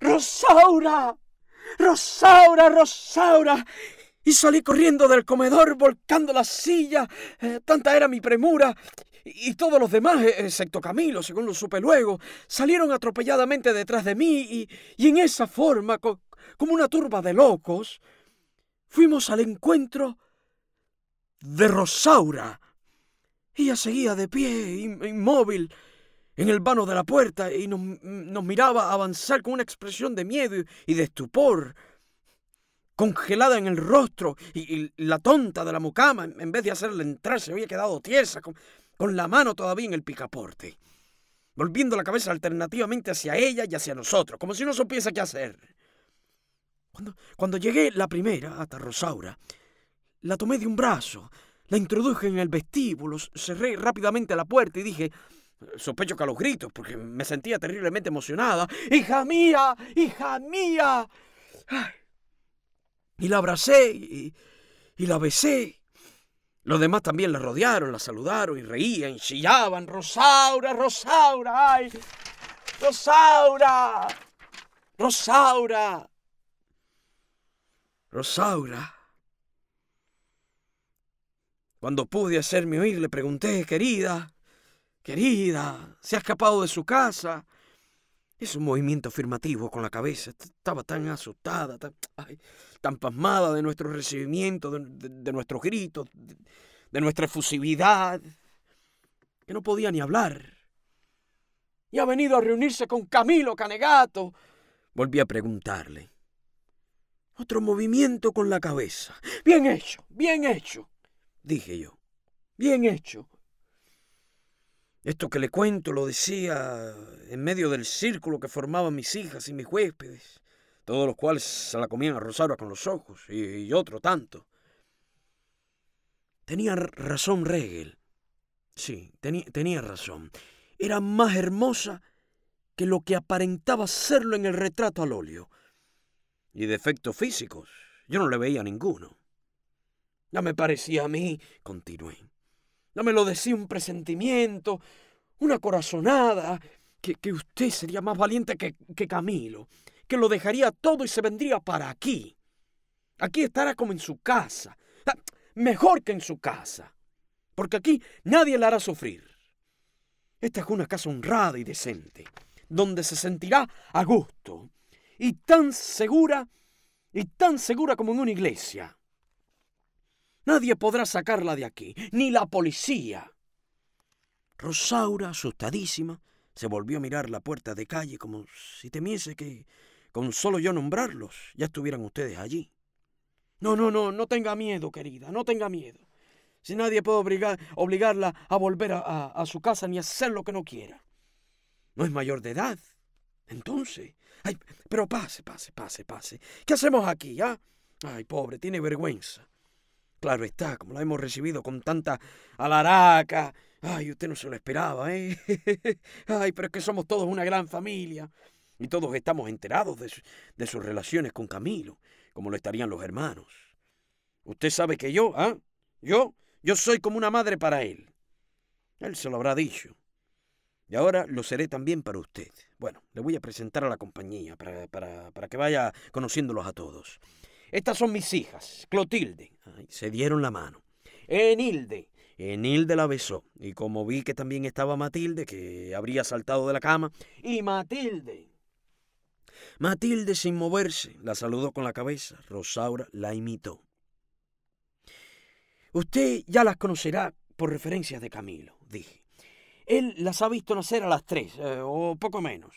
Rosaura, Rosaura, Rosaura. Y salí corriendo del comedor, volcando la silla. Eh, tanta era mi premura. Y todos los demás, eh, excepto Camilo, según lo supe luego, salieron atropelladamente detrás de mí y, en esa forma, como una turba de locos, fuimos al encuentro de Rosaura. Ella seguía de pie, inmóvil, en el vano de la puerta y nos, nos miraba avanzar con una expresión de miedo y, de estupor congelada en el rostro y, la tonta de la mucama, en vez de hacerle entrar, se había quedado tiesa, con, con, la mano todavía en el picaporte, volviendo la cabeza alternativamente hacia ella y hacia nosotros, como si no supiese qué hacer. Cuando, cuando llegué la primera hasta Rosaura, la tomé de un brazo, la introduje en el vestíbulo, cerré rápidamente la puerta y dije, sospecho que a los gritos, porque me sentía terriblemente emocionada. ¡Hija mía! ¡Hija mía! Y la abracé y, la besé. Los demás también la rodearon, la saludaron y reían, chillaban. ¡Rosaura! ¡Rosaura! ¡Ay! ¡Rosaura! ¡Rosaura! ¡Rosaura! Cuando pude hacerme oír, le pregunté, querida, Querida, se ha escapado de su casa. Es un movimiento afirmativo con la cabeza. Estaba tan asustada, tan, pasmada de nuestro recibimiento, de, nuestros gritos, de nuestra efusividad, que no podía ni hablar. Y ha venido a reunirse con Camilo Canegato. Volví a preguntarle. Otro movimiento con la cabeza. Bien hecho, bien hecho, dije yo. Bien hecho. Esto que le cuento lo decía en medio del círculo que formaban mis hijas y mis huéspedes, todos los cuales se la comían a Rosaura con los ojos, y, otro tanto. Tenía razón Regel. Sí, tenía razón. Era más hermosa que lo que aparentaba serlo en el retrato al óleo. Y defectos físicos, yo no le veía ninguno. Ya me parecía a mí, continué me lo decía un presentimiento, una corazonada, que, usted sería más valiente que, Camilo, que lo dejaría todo y se vendría para aquí. Aquí estará como en su casa, ah, mejor que en su casa, porque aquí nadie la hará sufrir. Esta es una casa honrada y decente, donde se sentirá a gusto y tan segura, y tan segura como en una iglesia. Nadie podrá sacarla de aquí, ni la policía. Rosaura, asustadísima, se volvió a mirar la puerta de calle como si temiese que, con solo yo nombrarlos, ya estuvieran ustedes allí. No, no, no, no tenga miedo, querida, no tenga miedo. Si nadie puede obligarla a volver a, su casa ni a hacer lo que no quiera. No es mayor de edad. Entonces, ay, pero pase, pase, pase, pase. ¿Qué hacemos aquí, ah? Ay, pobre, tiene vergüenza. Claro está, como la hemos recibido con tanta alaraca. Ay, usted no se lo esperaba, ¿eh? Ay, pero es que somos todos una gran familia. Y todos estamos enterados de, sus relaciones con Camilo, como lo estarían los hermanos. Usted sabe que yo, ¿ah? Yo, yo soy como una madre para él. Él se lo habrá dicho. Y ahora lo seré también para usted. Bueno, le voy a presentar a la compañía para, para, para que vaya conociéndolos a todos. Estas son mis hijas, Clotilde. se dieron la mano. Enilde. Enilde la besó, y como vi que también estaba Matilde, que habría saltado de la cama, y Matilde. Matilde, sin moverse, la saludó con la cabeza. Rosaura la imitó. Usted ya las conocerá por referencias de Camilo, dije. Él las ha visto nacer a las tres, eh, o poco menos.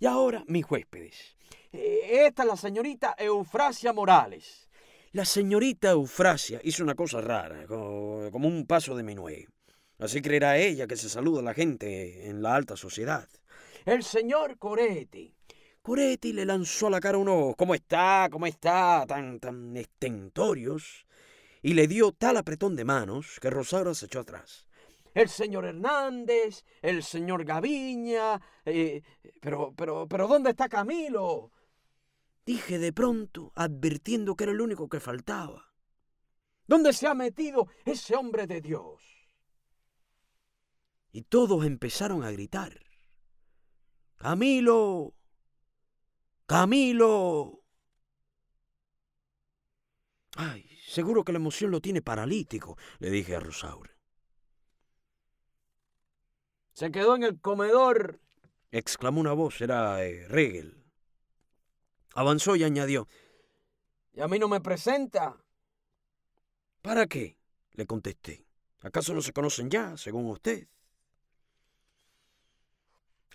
Y ahora mis huéspedes. Eh, esta es la señorita Eufrasia Morales. La señorita Eufrasia hizo una cosa rara, como un paso de Minué. Así creerá ella que se saluda la gente en la alta sociedad. El señor Coretti. Coretti le lanzó a la cara unos ¿Cómo está? ¿Cómo está? tan tan estentorios. Y le dio tal apretón de manos que Rosario se echó atrás. El señor Hernández, el señor Gaviña, eh, pero, pero, pero ¿dónde está Camilo? dije de pronto, advirtiendo que era el único que faltaba. ¿Dónde se ha metido ese hombre de Dios? Y todos empezaron a gritar. Camilo, Camilo. Ay, seguro que la emoción lo tiene paralítico, le dije a Rosaura. Se quedó en el comedor, exclamó una voz, era eh, Avanzó y añadió. Y a mí no me presenta. ¿Para qué? le contesté. ¿Acaso no se conocen ya, según usted?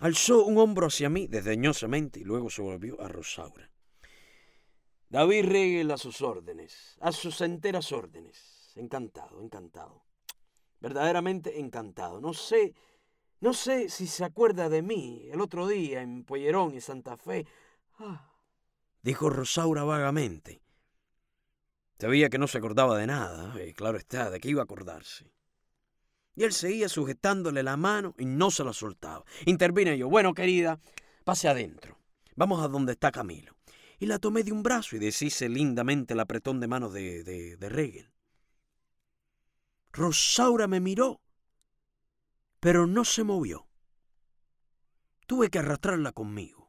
Alzó un hombro hacia mí desdeñosamente y luego se volvió a Rosaura. David Regel a sus órdenes, a sus enteras órdenes. Encantado, encantado. Verdaderamente encantado. No sé, no sé si se acuerda de mí el otro día en Pollerón y Santa Fe. Ah, dijo Rosaura vagamente. Sabía que no se acordaba de nada, y claro está, de qué iba a acordarse. Y él seguía sujetándole la mano y no se la soltaba. Intervine yo, bueno, querida, pase adentro. Vamos a donde está Camilo. Y la tomé de un brazo y deshice lindamente el apretón de manos de, de, de Regel. Rosaura me miró, pero no se movió. Tuve que arrastrarla conmigo.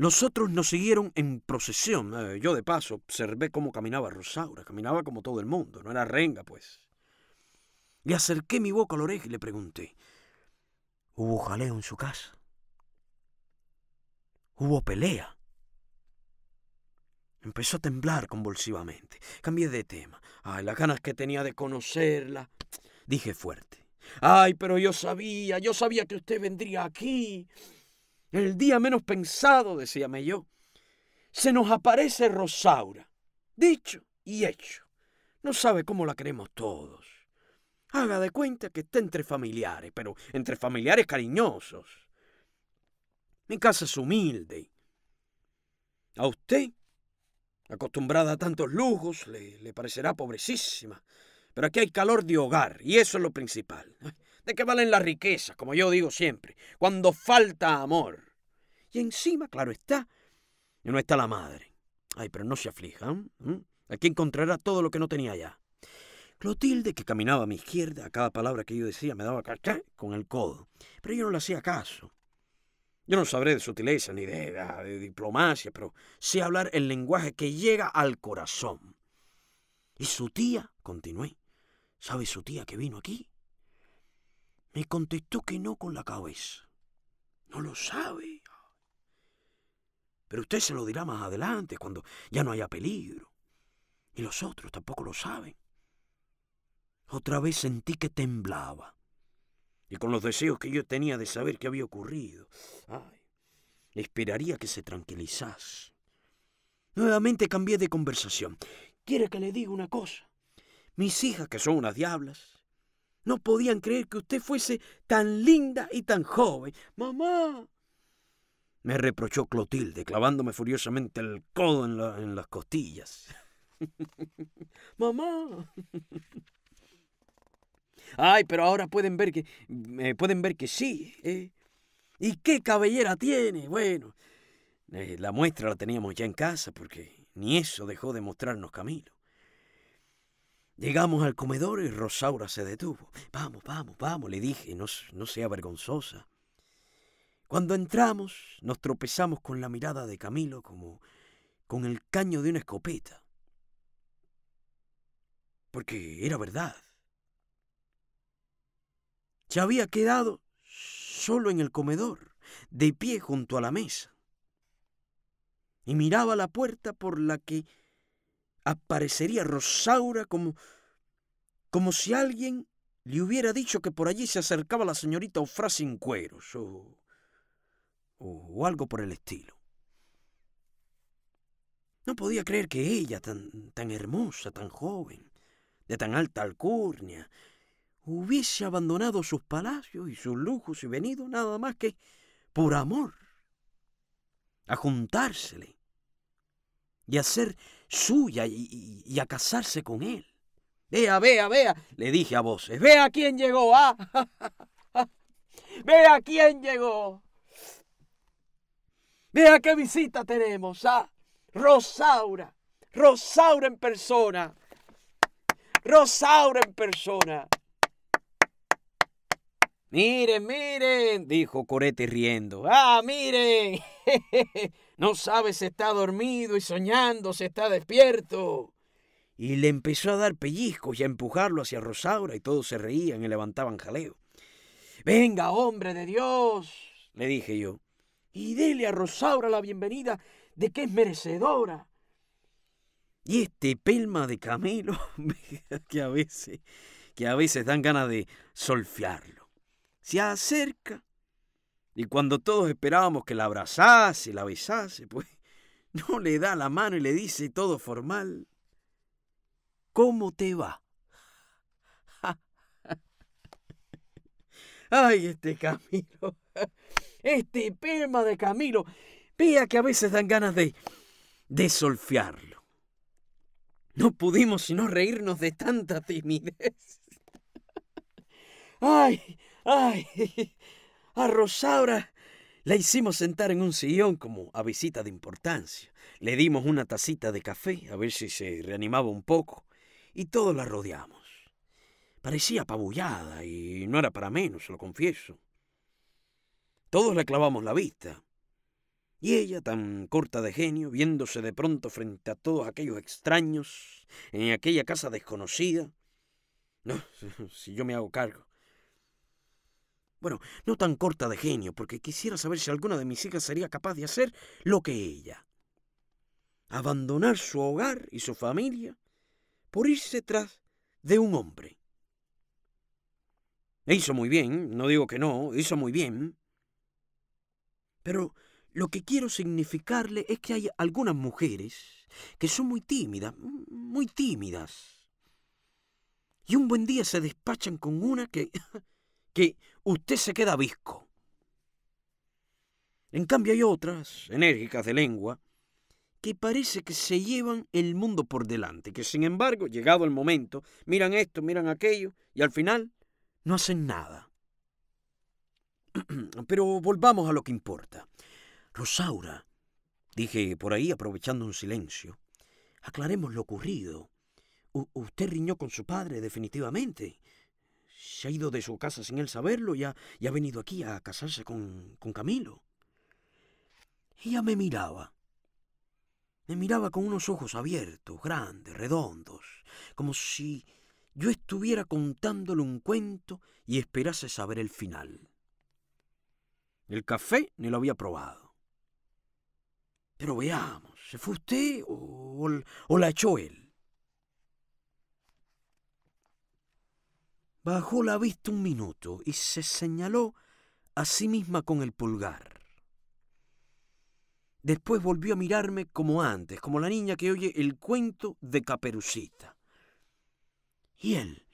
Los otros nos siguieron en procesión. Eh, yo de paso observé cómo caminaba Rosaura, caminaba como todo el mundo, no era renga, pues. Le acerqué mi boca a la oreja y le pregunté, ¿hubo jaleo en su casa? ¿Hubo pelea? Empezó a temblar convulsivamente. Cambié de tema. Ay, las ganas que tenía de conocerla. Dije fuerte. Ay, pero yo sabía, yo sabía que usted vendría aquí. El día menos pensado, decíame yo, se nos aparece Rosaura. Dicho y hecho. No sabe cómo la queremos todos. Haga de cuenta que está entre familiares, pero entre familiares cariñosos. Mi casa es humilde. A usted, acostumbrada a tantos lujos, le, le parecerá pobrecísima. Pero aquí hay calor de hogar, y eso es lo principal. ¿De qué valen las riquezas, como yo digo siempre, cuando falta amor? Y encima, claro está, no está la madre. Ay, pero no se aflija, Aquí encontrará todo lo que no tenía ya. Clotilde, que caminaba a mi izquierda, a cada palabra que yo decía me daba caché con el codo. Pero yo no le hacía caso. Yo no sabré de sutileza ni de, ah, de diplomacia, pero sé hablar el lenguaje que llega al corazón. Y su tía, continué, ¿sabe su tía que vino aquí? Me contestó que no con la cabeza. No lo sabe. Pero usted se lo dirá más adelante, cuando ya no haya peligro. Y los otros tampoco lo saben. Otra vez sentí que temblaba. Y con los deseos que yo tenía de saber qué había ocurrido. Ay, esperaría que se tranquilizase. Nuevamente cambié de conversación. ¿Quiere que le diga una cosa? Mis hijas, que son unas diablas, no podían creer que usted fuese tan linda y tan joven. Mamá. Me reprochó Clotilde, clavándome furiosamente el codo en, las costillas. Mamá. Ay, pero ahora pueden ver que eh, pueden ver que sí. ¿eh? ¿Y qué cabellera tiene? Bueno, eh, la muestra la teníamos ya en casa porque ni eso dejó de mostrarnos Camilo. Llegamos al comedor y Rosaura se detuvo. Vamos, vamos, vamos, le dije, no, sea vergonzosa. Cuando entramos, nos tropezamos con la mirada de Camilo como con el caño de una escopeta. Porque era verdad. Se había quedado solo en el comedor, de pie junto a la mesa, y miraba la puerta por la que aparecería Rosaura como, como si alguien le hubiera dicho que por allí se acercaba la señorita Ofra sin cueros o, o algo por el estilo. No podía creer que ella, tan, tan hermosa, tan joven, de tan alta alcurnia, hubiese abandonado sus palacios y sus lujos y venido nada más que por amor, a juntársele y a ser suya y, a casarse con él. Vea, vea, vea, le dije a voces, vea quién llegó, ah, vea quién llegó, vea qué visita tenemos, ah, Rosaura, Rosaura en persona, Rosaura en persona. Miren, miren, dijo Corete riendo, ah, miren. No sabe si está dormido y soñando, si está despierto. Y le empezó a dar pellizcos y a empujarlo hacia Rosaura y todos se reían y levantaban jaleo. Venga, hombre de Dios, le dije yo, y dele a Rosaura la bienvenida de que es merecedora. Y este pelma de Camelo, que a veces, que a veces dan ganas de solfiarlo, Se acerca y cuando todos esperábamos que la abrazase, la besase, pues no le da la mano y le dice todo formal, ¿cómo te va? Ay, este Camilo, este perma de Camilo, vea que a veces dan ganas de, de solfearlo. No pudimos sino reírnos de tanta timidez. Ay, ay. A Rosaura la hicimos sentar en un sillón como a visita de importancia. Le dimos una tacita de café a ver si se reanimaba un poco y todos la rodeamos. Parecía apabullada y no era para menos, lo confieso. Todos le clavamos la vista. Y ella, tan corta de genio, viéndose de pronto frente a todos aquellos extraños, en aquella casa desconocida. No, si yo me hago cargo. Bueno, no tan corta de genio, porque quisiera saber si alguna de mis hijas sería capaz de hacer lo que ella. Abandonar su hogar y su familia por irse tras de un hombre. E hizo muy bien, no digo que no, hizo muy bien. Pero lo que quiero significarle es que hay algunas mujeres que son muy tímidas, muy tímidas. Y un buen día se despachan con una que... que usted se queda visco. En cambio hay otras, enérgicas de lengua, que parece que se llevan el mundo por delante, que sin embargo, llegado el momento, miran esto, miran aquello, y al final no hacen nada. Pero volvamos a lo que importa. Rosaura, dije por ahí aprovechando un silencio, aclaremos lo ocurrido. usted riñó con su padre definitivamente se ha ido de su casa sin él saberlo y ha, venido aquí a casarse con, Camilo. Ella me miraba. Me miraba con unos ojos abiertos, grandes, redondos, como si yo estuviera contándole un cuento y esperase saber el final. El café ni lo había probado. Pero veamos, ¿se fue usted o, o la echó él? Bajó la vista un minuto y se señaló a sí misma con el pulgar. Después volvió a mirarme como antes, como la niña que oye el cuento de Caperucita. ¿Y él?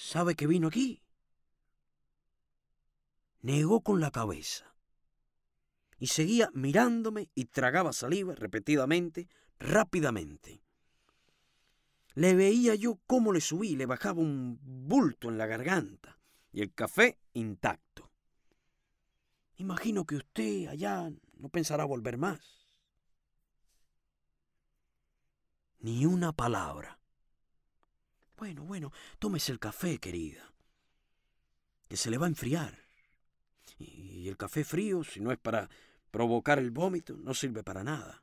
¿Sabe que vino aquí? Negó con la cabeza. Y seguía mirándome y tragaba saliva repetidamente, rápidamente. Le veía yo cómo le subí, le bajaba un bulto en la garganta y el café intacto. Imagino que usted allá no pensará volver más. Ni una palabra. Bueno, bueno, tómese el café, querida, que se le va a enfriar. Y el café frío, si no es para provocar el vómito, no sirve para nada.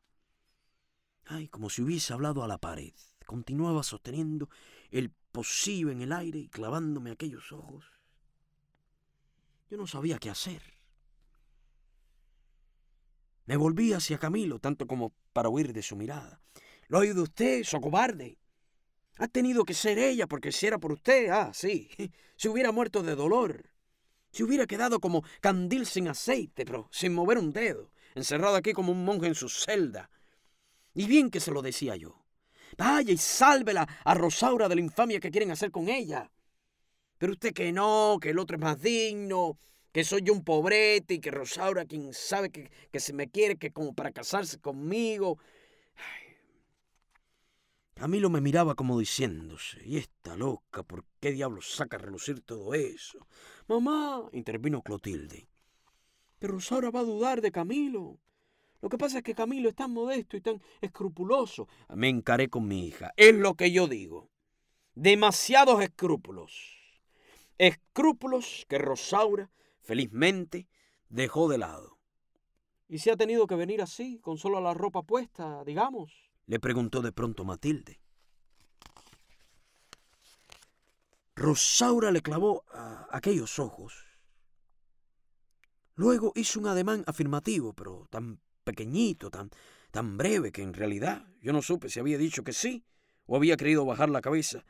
Ay, como si hubiese hablado a la pared. Continuaba sosteniendo el posible en el aire y clavándome aquellos ojos. Yo no sabía qué hacer. Me volví hacia Camilo, tanto como para huir de su mirada. Lo ha oído usted, socobarde. Ha tenido que ser ella, porque si era por usted, ah, sí, se hubiera muerto de dolor. Se hubiera quedado como candil sin aceite, pero sin mover un dedo, encerrado aquí como un monje en su celda. Y bien que se lo decía yo. Vaya y sálvela a Rosaura de la infamia que quieren hacer con ella. Pero usted que no, que el otro es más digno, que soy yo un pobrete y que Rosaura, quien sabe que, se me quiere, que como para casarse conmigo. Camilo me miraba como diciéndose, y esta loca, ¿por qué diablos saca a relucir todo eso? Mamá, intervino Clotilde. Pero Rosaura va a dudar de Camilo. Lo que pasa es que Camilo es tan modesto y tan escrupuloso. Me encaré con mi hija. Es lo que yo digo. Demasiados escrúpulos. Escrúpulos que Rosaura, felizmente, dejó de lado. ¿Y si ha tenido que venir así, con solo la ropa puesta, digamos? Le preguntó de pronto Matilde. Rosaura le clavó aquellos ojos. Luego hizo un ademán afirmativo, pero tan pequeñito, tan, tan breve, que en realidad yo no supe si había dicho que sí o había querido bajar la cabeza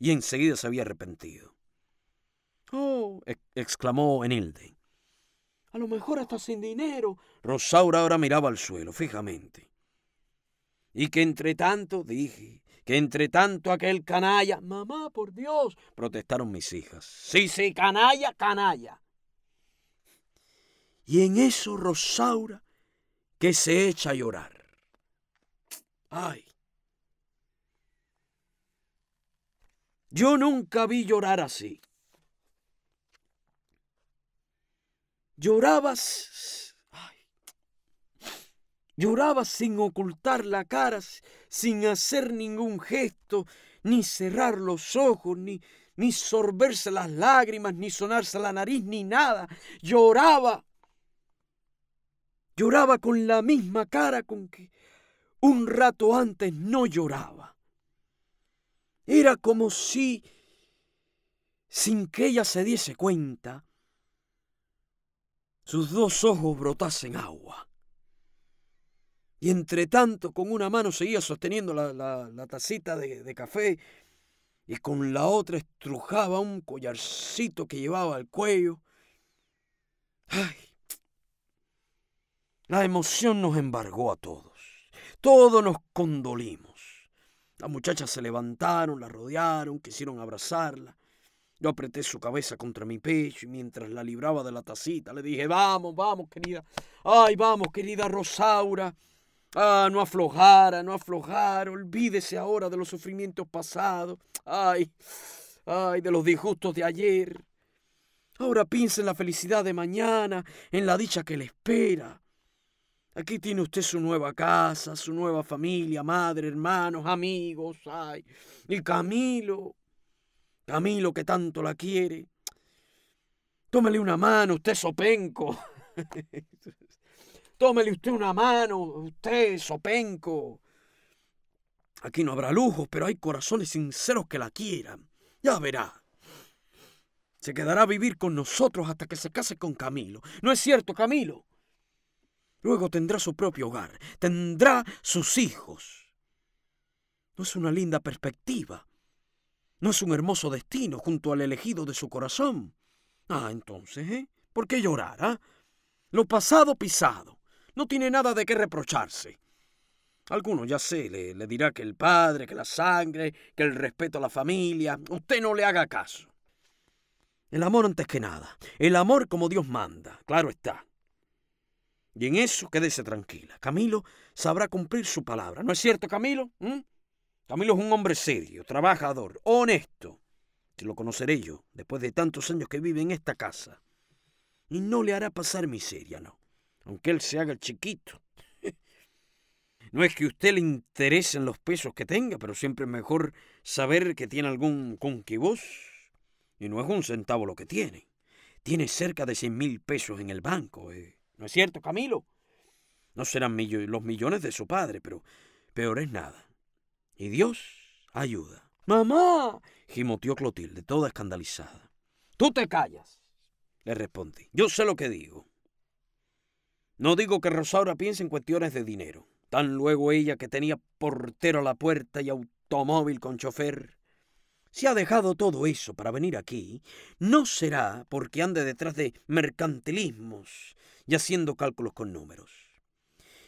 y enseguida se había arrepentido. Oh, exclamó Enilde. A lo mejor hasta sin dinero. Rosaura ahora miraba al suelo fijamente. Y que entre tanto, dije, que entre tanto aquel canalla. Mamá, por Dios, protestaron mis hijas. Sí, sí, canalla, canalla. Y en eso Rosaura que se echa a llorar. Ay. Yo nunca vi llorar así. Llorabas. Ay, llorabas sin ocultar la cara, sin hacer ningún gesto, ni cerrar los ojos, ni, ni sorberse las lágrimas, ni sonarse la nariz, ni nada. Lloraba. Lloraba con la misma cara con que un rato antes no lloraba. Era como si, sin que ella se diese cuenta, sus dos ojos brotasen agua. Y entre tanto, con una mano seguía sosteniendo la, tacita de, de café y con la otra estrujaba un collarcito que llevaba al cuello. ¡Ay! La emoción nos embargó a todos. Todos nos condolimos. Las muchachas se levantaron, la rodearon, quisieron abrazarla. Yo apreté su cabeza contra mi pecho y mientras la libraba de la tacita le dije, vamos, vamos, querida. Ay, vamos, querida Rosaura. Ah, no aflojara, no aflojara. Olvídese ahora de los sufrimientos pasados. Ay, ay, de los disgustos de ayer. Ahora piense en la felicidad de mañana, en la dicha que le espera. Aquí tiene usted su nueva casa, su nueva familia, madre, hermanos, amigos, ay. Y Camilo, Camilo que tanto la quiere. Tómele una mano, usted sopenco. Tómele usted una mano, usted sopenco. Aquí no habrá lujos, pero hay corazones sinceros que la quieran. Ya verá. Se quedará a vivir con nosotros hasta que se case con Camilo. ¿No es cierto, Camilo? Luego tendrá su propio hogar, tendrá sus hijos. ¿No es una linda perspectiva? ¿No es un hermoso destino junto al elegido de su corazón? Ah, entonces, ¿eh? ¿por qué llorar? Ah? Lo pasado pisado. No tiene nada de qué reprocharse. Alguno, ya sé, le, le dirá que el padre, que la sangre, que el respeto a la familia. Usted no le haga caso. El amor antes que nada. El amor como Dios manda, claro está. Y en eso quédese tranquila. Camilo sabrá cumplir su palabra. ¿No es cierto, Camilo? ¿Mm? Camilo es un hombre serio, trabajador, honesto. Te lo conoceré yo, después de tantos años que vive en esta casa. Y no le hará pasar miseria, no. Aunque él se haga chiquito. no es que a usted le interesen los pesos que tenga, pero siempre es mejor saber que tiene algún conquibos. Y no es un centavo lo que tiene. Tiene cerca de cien mil pesos en el banco. Eh ¿No es cierto, Camilo? No serán los millones de su padre, pero peor es nada. Y Dios ayuda. ¡Mamá! gimoteó Clotilde, toda escandalizada. Tú te callas, le respondí. Yo sé lo que digo. No digo que Rosaura piense en cuestiones de dinero. Tan luego ella que tenía portero a la puerta y automóvil con chofer, si ha dejado todo eso para venir aquí, no será porque ande detrás de mercantilismos y haciendo cálculos con números.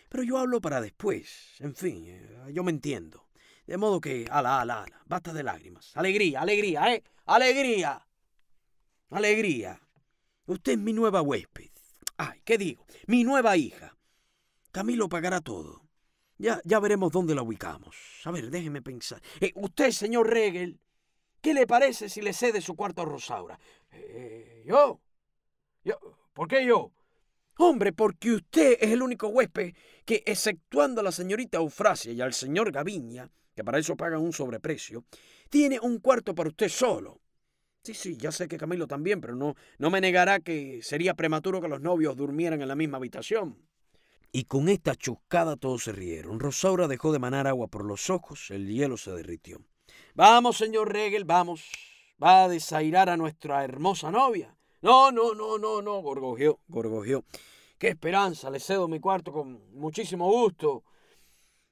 Pero yo hablo para después, en fin, eh, yo me entiendo. De modo que, ala, ala, ala, basta de lágrimas. Alegría, alegría, ¿eh? Alegría. Alegría. Usted es mi nueva huésped. Ay, ¿qué digo? Mi nueva hija. Camilo pagará todo. Ya, ya veremos dónde la ubicamos. A ver, déjeme pensar. Eh, usted, señor Regel, ¿Qué le parece si le cede su cuarto a Rosaura? Eh, ¿Yo? ¿Yo? ¿Por qué yo? Hombre, porque usted es el único huésped que, exceptuando a la señorita Eufrasia y al señor Gaviña, que para eso pagan un sobreprecio, tiene un cuarto para usted solo. Sí, sí, ya sé que Camilo también, pero no, no me negará que sería prematuro que los novios durmieran en la misma habitación. Y con esta chuscada todos se rieron. Rosaura dejó de manar agua por los ojos, el hielo se derritió. Vamos, señor Regel, vamos. Va a desairar a nuestra hermosa novia. No, no, no, no, no, gorgojeó, gorgojeó. Qué esperanza, le cedo mi cuarto con muchísimo gusto.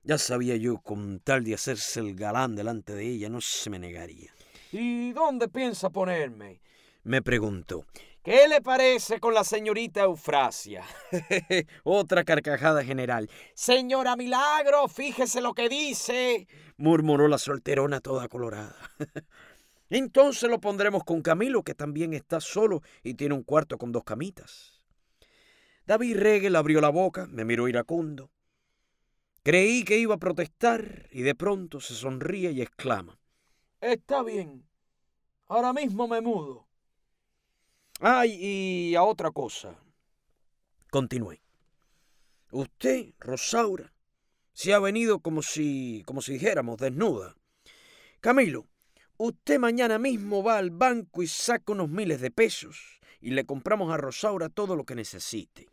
Ya sabía yo, con tal de hacerse el galán delante de ella, no se me negaría. ¿Y dónde piensa ponerme? Me preguntó. ¿Qué le parece con la señorita Eufrasia? Otra carcajada general. Señora Milagro, fíjese lo que dice, murmuró la solterona toda colorada. Entonces lo pondremos con Camilo, que también está solo y tiene un cuarto con dos camitas. David le abrió la boca, me miró iracundo. Creí que iba a protestar y de pronto se sonríe y exclama. Está bien. Ahora mismo me mudo. Ay, ah, y a otra cosa. Continué. Usted, Rosaura, se ha venido como si, como si dijéramos, desnuda. Camilo, usted mañana mismo va al banco y saca unos miles de pesos y le compramos a Rosaura todo lo que necesite.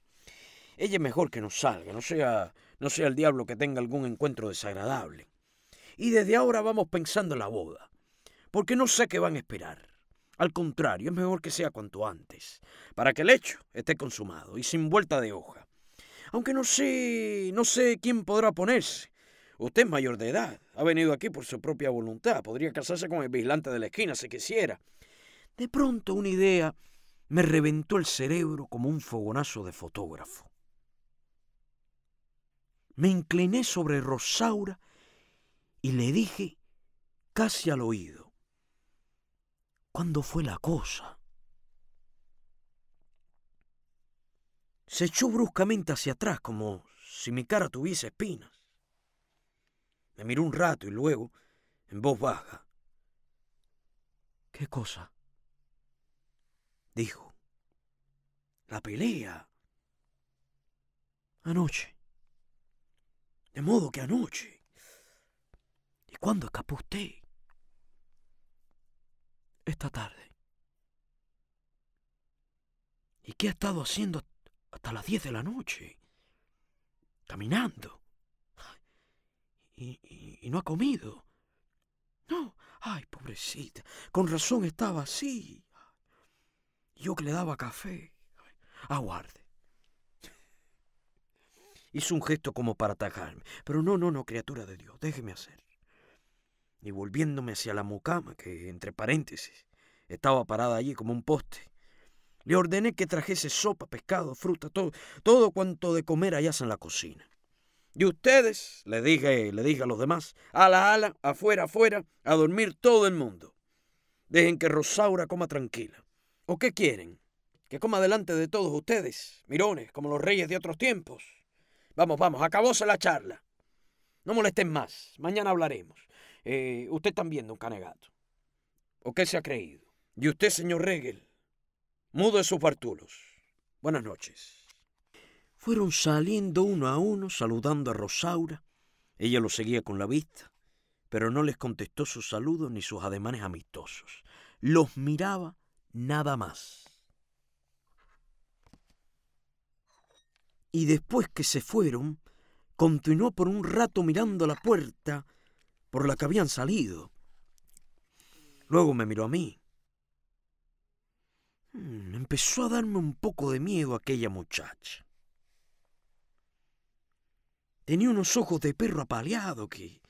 Ella es mejor que no salga, no sea, no sea el diablo que tenga algún encuentro desagradable. Y desde ahora vamos pensando en la boda, porque no sé qué van a esperar. Al contrario, es mejor que sea cuanto antes, para que el hecho esté consumado y sin vuelta de hoja. Aunque no sé, no sé quién podrá ponerse. Usted es mayor de edad, ha venido aquí por su propia voluntad, podría casarse con el vigilante de la esquina si quisiera. De pronto una idea me reventó el cerebro como un fogonazo de fotógrafo. Me incliné sobre Rosaura y le dije casi al oído. ¿Cuándo fue la cosa? Se echó bruscamente hacia atrás, como si mi cara tuviese espinas. Me miró un rato y luego, en voz baja. ¿Qué cosa? Dijo. La pelea. Anoche. De modo que anoche. ¿Y cuándo escapó usted? esta tarde. ¿Y qué ha estado haciendo hasta las 10 de la noche? Caminando. Y, no ha comido. No, ay, pobrecita, con razón estaba así. Yo que le daba café. Aguarde. Hizo un gesto como para atacarme. Pero no, no, no, criatura de Dios, déjeme hacer y volviéndome hacia la mucama, que entre paréntesis estaba parada allí como un poste, le ordené que trajese sopa, pescado, fruta, todo, cuanto de comer allá en la cocina. Y ustedes, le dije, le dije a los demás, ala, ala, afuera, afuera, a dormir todo el mundo. Dejen que Rosaura coma tranquila. ¿O qué quieren? Que coma delante de todos ustedes, mirones, como los reyes de otros tiempos. Vamos, vamos, acabóse la charla. No molesten más, mañana hablaremos eh, usted también, don Canegato. ¿O qué se ha creído? Y usted, señor Regel, mudo de sus bartulos. Buenas noches. Fueron saliendo uno a uno, saludando a Rosaura. Ella los seguía con la vista, pero no les contestó sus saludos ni sus ademanes amistosos. Los miraba nada más. Y después que se fueron, continuó por un rato mirando la puerta por la que habían salido. Luego me miró a mí. Hmm, empezó a darme un poco de miedo aquella muchacha. Tenía unos ojos de perro apaleado que,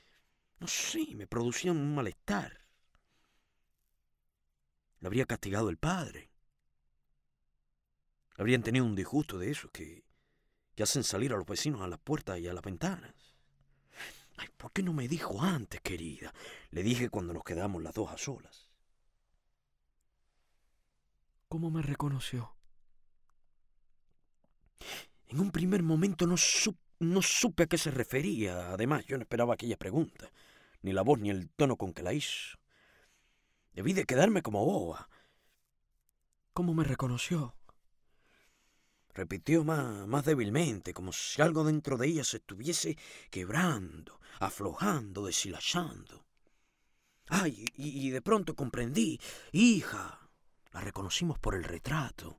no sé, me producían un malestar. La habría castigado el padre. Habrían tenido un disgusto de esos que, que hacen salir a los vecinos a las puertas y a las ventanas. Ay, ¿por qué no me dijo antes, querida? Le dije cuando nos quedamos las dos a solas. ¿Cómo me reconoció? En un primer momento no, supe a qué se refería. Además, yo no esperaba aquella pregunta, ni la voz ni el tono con que la hizo. Debí de quedarme como boba. ¿Cómo me reconoció? Repitió más débilmente, como si algo dentro de ella se estuviese quebrando aflojando, deshilachando. Ay, y, de pronto comprendí, hija, la reconocimos por el retrato.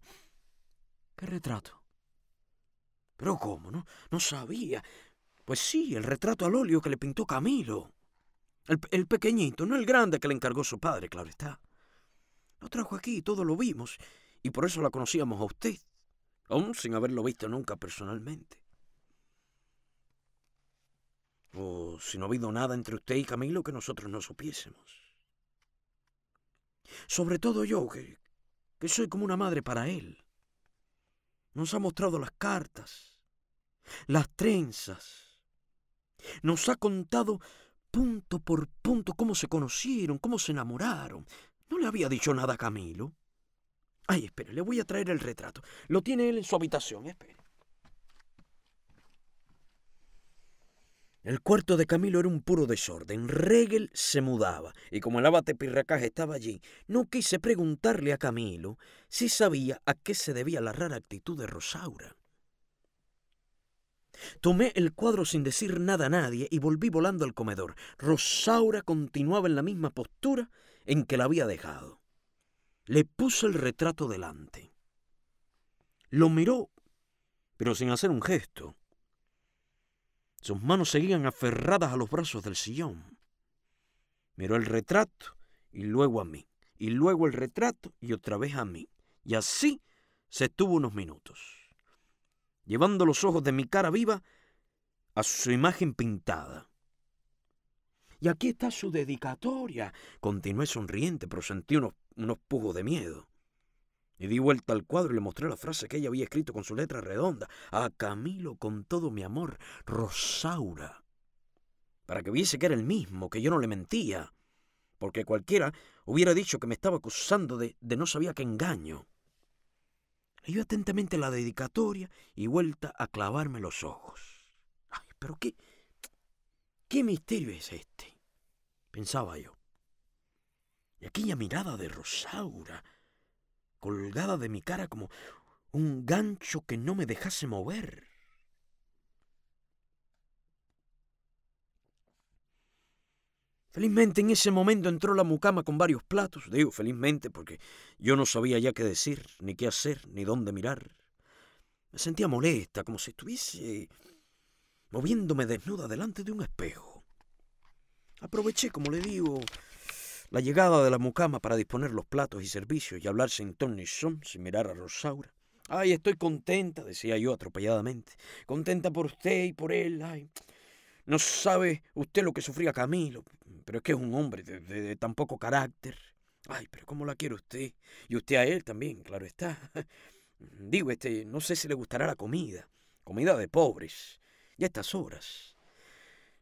¿Qué retrato? Pero ¿cómo? No, no sabía. Pues sí, el retrato al óleo que le pintó Camilo. El, pequeñito, no el grande que le encargó su padre, claro está. Lo trajo aquí todo lo vimos, y por eso la conocíamos a usted, aún sin haberlo visto nunca personalmente. Pues, si no ha habido nada entre usted y Camilo que nosotros no supiésemos. Sobre todo yo, que, que soy como una madre para él. Nos ha mostrado las cartas, las trenzas. Nos ha contado punto por punto cómo se conocieron, cómo se enamoraron. No le había dicho nada a Camilo. Ay, espere, le voy a traer el retrato. Lo tiene él en su habitación, espere. El cuarto de Camilo era un puro desorden. Regel se mudaba y como el abate Pirracaje estaba allí, no quise preguntarle a Camilo si sabía a qué se debía la rara actitud de Rosaura. Tomé el cuadro sin decir nada a nadie y volví volando al comedor. Rosaura continuaba en la misma postura en que la había dejado. Le puso el retrato delante. Lo miró, pero sin hacer un gesto. Sus manos seguían aferradas a los brazos del sillón. Miró el retrato y luego a mí, y luego el retrato y otra vez a mí. Y así se estuvo unos minutos, llevando los ojos de mi cara viva a su imagen pintada. Y aquí está su dedicatoria, continué sonriente, pero sentí unos, unos pujos de miedo. Y di vuelta al cuadro y le mostré la frase que ella había escrito con su letra redonda. A Camilo con todo mi amor, Rosaura. Para que viese que era el mismo, que yo no le mentía. Porque cualquiera hubiera dicho que me estaba acusando de, no sabía qué engaño. Leí atentamente la dedicatoria y vuelta a clavarme los ojos. Ay, pero qué... ¿Qué misterio es este? Pensaba yo. Y aquella mirada de Rosaura colgada de mi cara como un gancho que no me dejase mover. Felizmente en ese momento entró la mucama con varios platos, digo felizmente porque yo no sabía ya qué decir, ni qué hacer, ni dónde mirar. Me sentía molesta, como si estuviese moviéndome desnuda delante de un espejo. Aproveché, como le digo, la llegada de la mucama para disponer los platos y servicios y hablarse en tono y son sin mirar a Rosaura. Ay, estoy contenta, decía yo atropelladamente. Contenta por usted y por él. Ay, no sabe usted lo que sufría Camilo, pero es que es un hombre de, tan poco carácter. Ay, pero ¿cómo la quiere usted? Y usted a él también, claro está. Digo, este, no sé si le gustará la comida. Comida de pobres. Y a estas horas.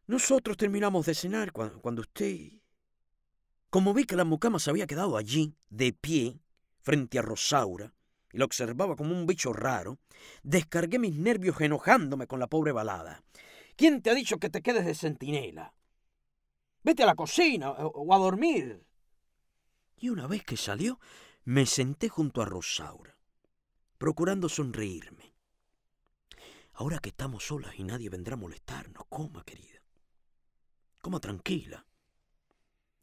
Nosotros terminamos de cenar cuando usted como vi que la mucama se había quedado allí, de pie, frente a Rosaura, y la observaba como un bicho raro, descargué mis nervios enojándome con la pobre balada. ¿Quién te ha dicho que te quedes de centinela? Vete a la cocina o a dormir. Y una vez que salió, me senté junto a Rosaura, procurando sonreírme. Ahora que estamos solas y nadie vendrá a molestarnos, coma, querida. Coma tranquila.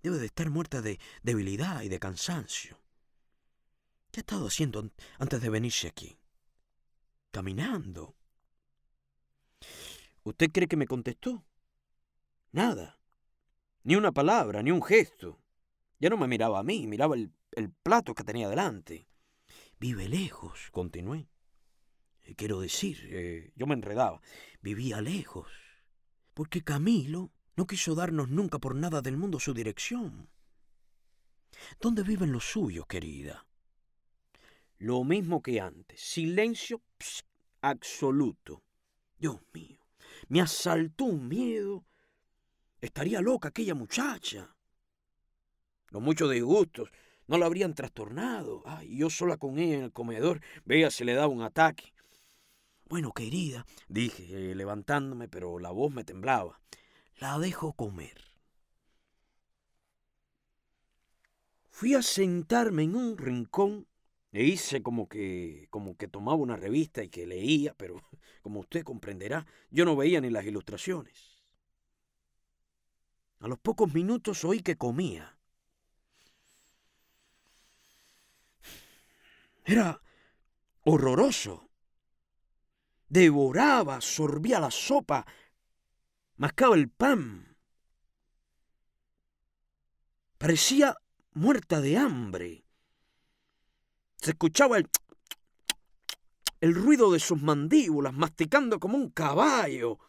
Debe de estar muerta de debilidad y de cansancio. ¿Qué ha estado haciendo antes de venirse aquí? Caminando. ¿Usted cree que me contestó? Nada. Ni una palabra, ni un gesto. Ya no me miraba a mí, miraba el, plato que tenía delante. Vive lejos, continué. Eh, quiero decir, eh, yo me enredaba. Vivía lejos. Porque Camilo no quiso darnos nunca por nada del mundo su dirección. ¿Dónde viven los suyos, querida? Lo mismo que antes. Silencio absoluto. Dios mío, me asaltó un miedo. Estaría loca aquella muchacha. Los muchos disgustos no la habrían trastornado. Ay, yo sola con ella en el comedor. Vea, se le daba un ataque. Bueno, querida, dije, levantándome, pero la voz me temblaba la dejo comer. Fui a sentarme en un rincón e hice como que, como que tomaba una revista y que leía, pero como usted comprenderá, yo no veía ni las ilustraciones. A los pocos minutos oí que comía. Era horroroso. Devoraba, sorbía la sopa, mascaba el pan. Parecía muerta de hambre. Se escuchaba el, el ruido de sus mandíbulas masticando como un caballo.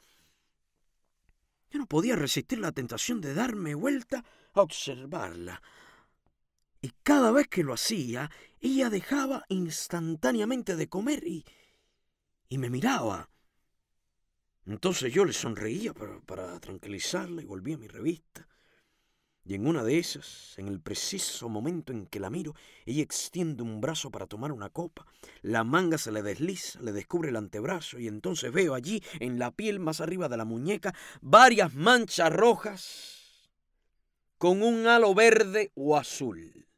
Yo no podía resistir la tentación de darme vuelta a observarla. Y cada vez que lo hacía, ella dejaba instantáneamente de comer y, y me miraba. Entonces yo le sonreía para, tranquilizarla y volví a mi revista. Y en una de esas, en el preciso momento en que la miro, ella extiende un brazo para tomar una copa, la manga se le desliza, le descubre el antebrazo y entonces veo allí, en la piel más arriba de la muñeca, varias manchas rojas con un halo verde o azul.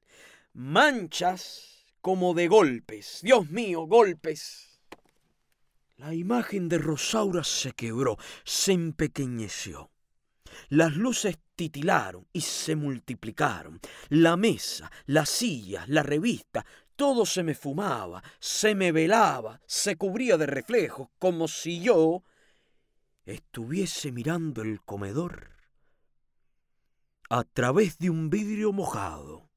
Manchas como de golpes. Dios mío, golpes. La imagen de Rosaura se quebró, se empequeñeció. Las luces titilaron y se multiplicaron. La mesa, las sillas, la revista, todo se me fumaba, se me velaba, se cubría de reflejos, como si yo estuviese mirando el comedor a través de un vidrio mojado.